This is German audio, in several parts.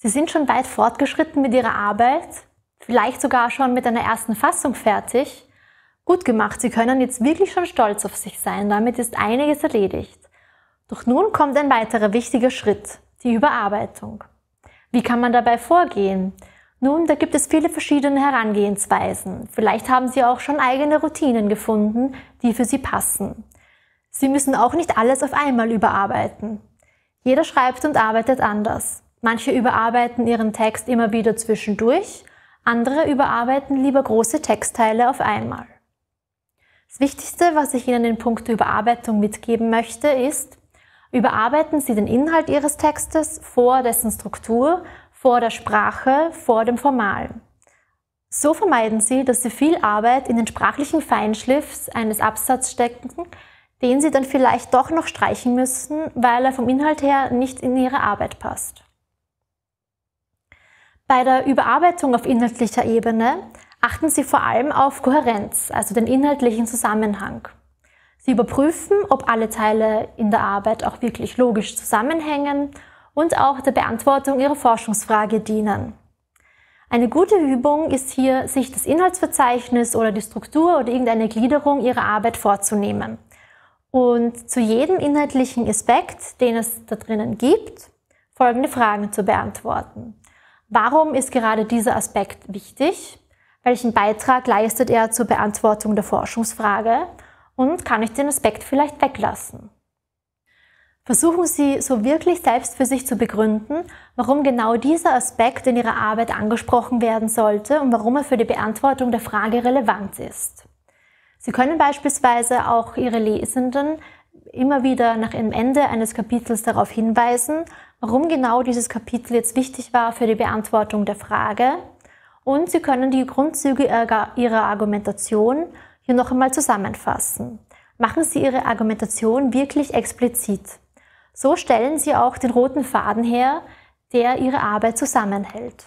Sie sind schon weit fortgeschritten mit Ihrer Arbeit, vielleicht sogar schon mit einer ersten Fassung fertig. Gut gemacht, Sie können jetzt wirklich schon stolz auf sich sein, damit ist einiges erledigt. Doch nun kommt ein weiterer wichtiger Schritt, die Überarbeitung. Wie kann man dabei vorgehen? Nun, da gibt es viele verschiedene Herangehensweisen. Vielleicht haben Sie auch schon eigene Routinen gefunden, die für Sie passen. Sie müssen auch nicht alles auf einmal überarbeiten. Jeder schreibt und arbeitet anders. Manche überarbeiten ihren Text immer wieder zwischendurch, andere überarbeiten lieber große Textteile auf einmal. Das Wichtigste, was ich Ihnen in puncto Überarbeitung mitgeben möchte, ist, überarbeiten Sie den Inhalt Ihres Textes vor dessen Struktur, vor der Sprache, vor dem Formalen. So vermeiden Sie, dass Sie viel Arbeit in den sprachlichen Feinschliffs eines Absatzes stecken, den Sie dann vielleicht doch noch streichen müssen, weil er vom Inhalt her nicht in Ihre Arbeit passt. Bei der Überarbeitung auf inhaltlicher Ebene achten Sie vor allem auf Kohärenz, also den inhaltlichen Zusammenhang. Sie überprüfen, ob alle Teile in der Arbeit auch wirklich logisch zusammenhängen und auch der Beantwortung Ihrer Forschungsfrage dienen. Eine gute Übung ist hier, sich das Inhaltsverzeichnis oder die Struktur oder irgendeine Gliederung Ihrer Arbeit vorzunehmen und zu jedem inhaltlichen Aspekt, den es da drinnen gibt, folgende Fragen zu beantworten. Warum ist gerade dieser Aspekt wichtig? Welchen Beitrag leistet er zur Beantwortung der Forschungsfrage? Und kann ich den Aspekt vielleicht weglassen? Versuchen Sie so wirklich selbst für sich zu begründen, warum genau dieser Aspekt in Ihrer Arbeit angesprochen werden sollte und warum er für die Beantwortung der Frage relevant ist. Sie können beispielsweise auch Ihre Lesenden immer wieder nach dem Ende eines Kapitels darauf hinweisen, warum genau dieses Kapitel jetzt wichtig war für die Beantwortung der Frage und Sie können die Grundzüge Ihrer Argumentation hier noch einmal zusammenfassen. Machen Sie Ihre Argumentation wirklich explizit. So stellen Sie auch den roten Faden her, der Ihre Arbeit zusammenhält.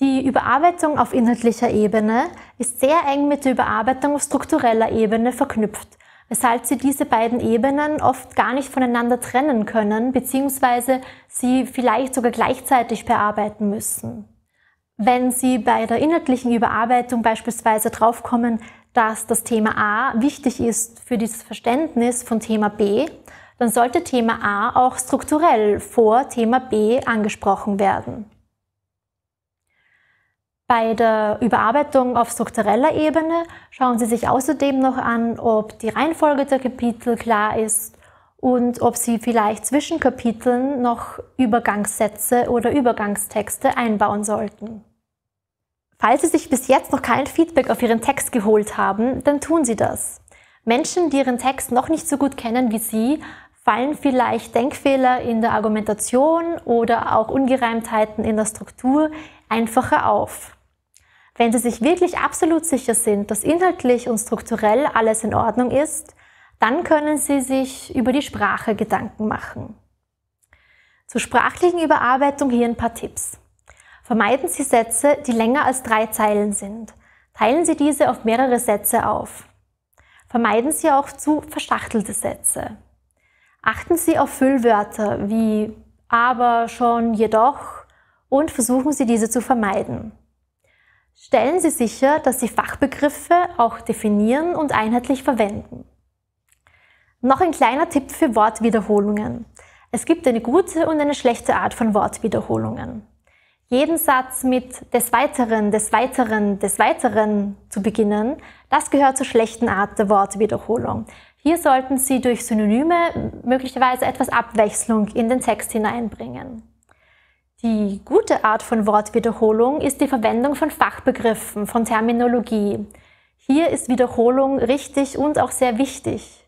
Die Überarbeitung auf inhaltlicher Ebene ist sehr eng mit der Überarbeitung auf struktureller Ebene verknüpft, weshalb sie diese beiden Ebenen oft gar nicht voneinander trennen können, beziehungsweise sie vielleicht sogar gleichzeitig bearbeiten müssen. Wenn Sie bei der inhaltlichen Überarbeitung beispielsweise draufkommen, dass das Thema A wichtig ist für dieses Verständnis von Thema B, dann sollte Thema A auch strukturell vor Thema B angesprochen werden. Bei der Überarbeitung auf struktureller Ebene schauen Sie sich außerdem noch an, ob die Reihenfolge der Kapitel klar ist und ob Sie vielleicht zwischen Kapiteln noch Übergangssätze oder Übergangstexte einbauen sollten. Falls Sie sich bis jetzt noch kein Feedback auf Ihren Text geholt haben, dann tun Sie das. Menschen, die Ihren Text noch nicht so gut kennen wie Sie, fallen vielleicht Denkfehler in der Argumentation oder auch Ungereimtheiten in der Struktur einfacher auf. Wenn Sie sich wirklich absolut sicher sind, dass inhaltlich und strukturell alles in Ordnung ist, dann können Sie sich über die Sprache Gedanken machen. Zur sprachlichen Überarbeitung hier ein paar Tipps. Vermeiden Sie Sätze, die länger als drei Zeilen sind. Teilen Sie diese auf mehrere Sätze auf. Vermeiden Sie auch zu verschachtelte Sätze. Achten Sie auf Füllwörter wie aber, schon, jedoch und versuchen Sie diese zu vermeiden. Stellen Sie sicher, dass Sie Fachbegriffe auch definieren und einheitlich verwenden. Noch ein kleiner Tipp für Wortwiederholungen. Es gibt eine gute und eine schlechte Art von Wortwiederholungen. Jeden Satz mit des Weiteren, des Weiteren, des Weiteren zu beginnen, das gehört zur schlechten Art der Wortwiederholung. Hier sollten Sie durch Synonyme möglicherweise etwas Abwechslung in den Text hineinbringen. Die gute Art von Wortwiederholung ist die Verwendung von Fachbegriffen, von Terminologie. Hier ist Wiederholung richtig und auch sehr wichtig.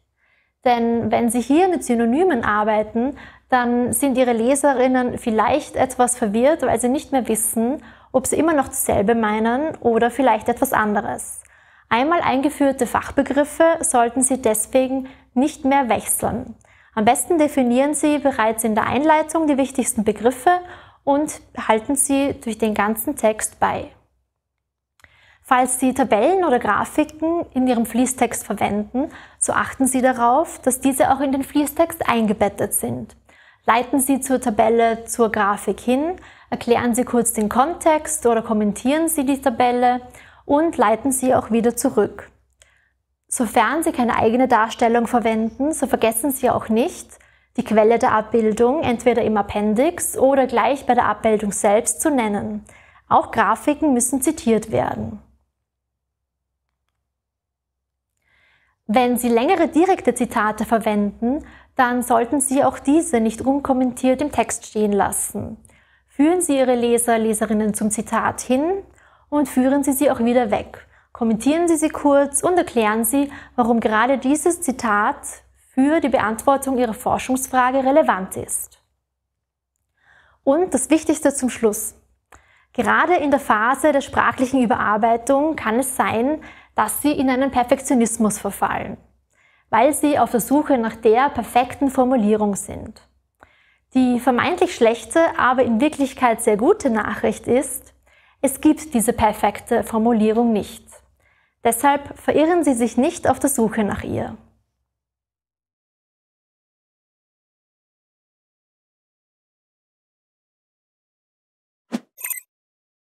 Denn wenn Sie hier mit Synonymen arbeiten, dann sind Ihre Leserinnen vielleicht etwas verwirrt, weil sie nicht mehr wissen, ob sie immer noch dasselbe meinen oder vielleicht etwas anderes. Einmal eingeführte Fachbegriffe sollten Sie deswegen nicht mehr wechseln. Am besten definieren Sie bereits in der Einleitung die wichtigsten Begriffe und halten sie durch den ganzen Text bei. Falls Sie Tabellen oder Grafiken in Ihrem Fließtext verwenden, so achten Sie darauf, dass diese auch in den Fließtext eingebettet sind. Leiten Sie zur Tabelle, zur Grafik hin, erklären Sie kurz den Kontext oder kommentieren Sie die Tabelle und leiten sie auch wieder zurück. Sofern Sie keine eigene Darstellung verwenden, so vergessen Sie auch nicht, die Quelle der Abbildung entweder im Appendix oder gleich bei der Abbildung selbst zu nennen. Auch Grafiken müssen zitiert werden. Wenn Sie längere direkte Zitate verwenden, dann sollten Sie auch diese nicht unkommentiert im Text stehen lassen. Führen Sie Ihre Leser, Leserinnen zum Zitat hin, und führen Sie sie auch wieder weg. Kommentieren Sie sie kurz und erklären Sie, warum gerade dieses Zitat für die Beantwortung Ihrer Forschungsfrage relevant ist. Und das Wichtigste zum Schluss. Gerade in der Phase der sprachlichen Überarbeitung kann es sein, dass Sie in einen Perfektionismus verfallen, weil Sie auf der Suche nach der perfekten Formulierung sind. Die vermeintlich schlechte, aber in Wirklichkeit sehr gute Nachricht ist, es gibt diese perfekte Formulierung nicht. Deshalb verirren Sie sich nicht auf der Suche nach ihr.